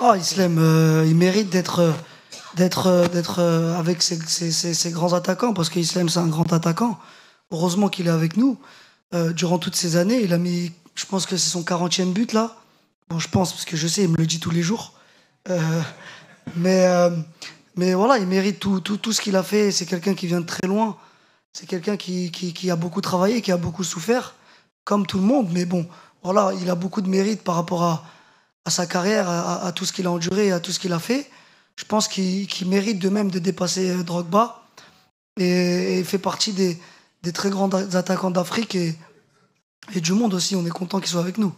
Ah oh, Islam, euh, il mérite d'être d'être euh, d'être euh, avec ses, grands attaquants parce qu'Islam c'est un grand attaquant. Heureusement qu'il est avec nous. durant toutes ces années, il a mis, je pense que c'est son 40e but là. Bon, je pense parce que je sais, il me le dit tous les jours. mais mais voilà, il mérite tout tout, ce qu'il a fait. C'est quelqu'un qui vient de très loin. C'est quelqu'un qui a beaucoup travaillé, qui a beaucoup souffert, comme tout le monde. Mais bon, voilà, il a beaucoup de mérite par rapport à à sa carrière, à, tout ce qu'il a enduré, à tout ce qu'il a fait. Je pense qu'il mérite de même de dépasser euh, Drogba et, il fait partie des, très grands attaquants d'Afrique et, et du monde aussi. On est content qu'il soit avec nous.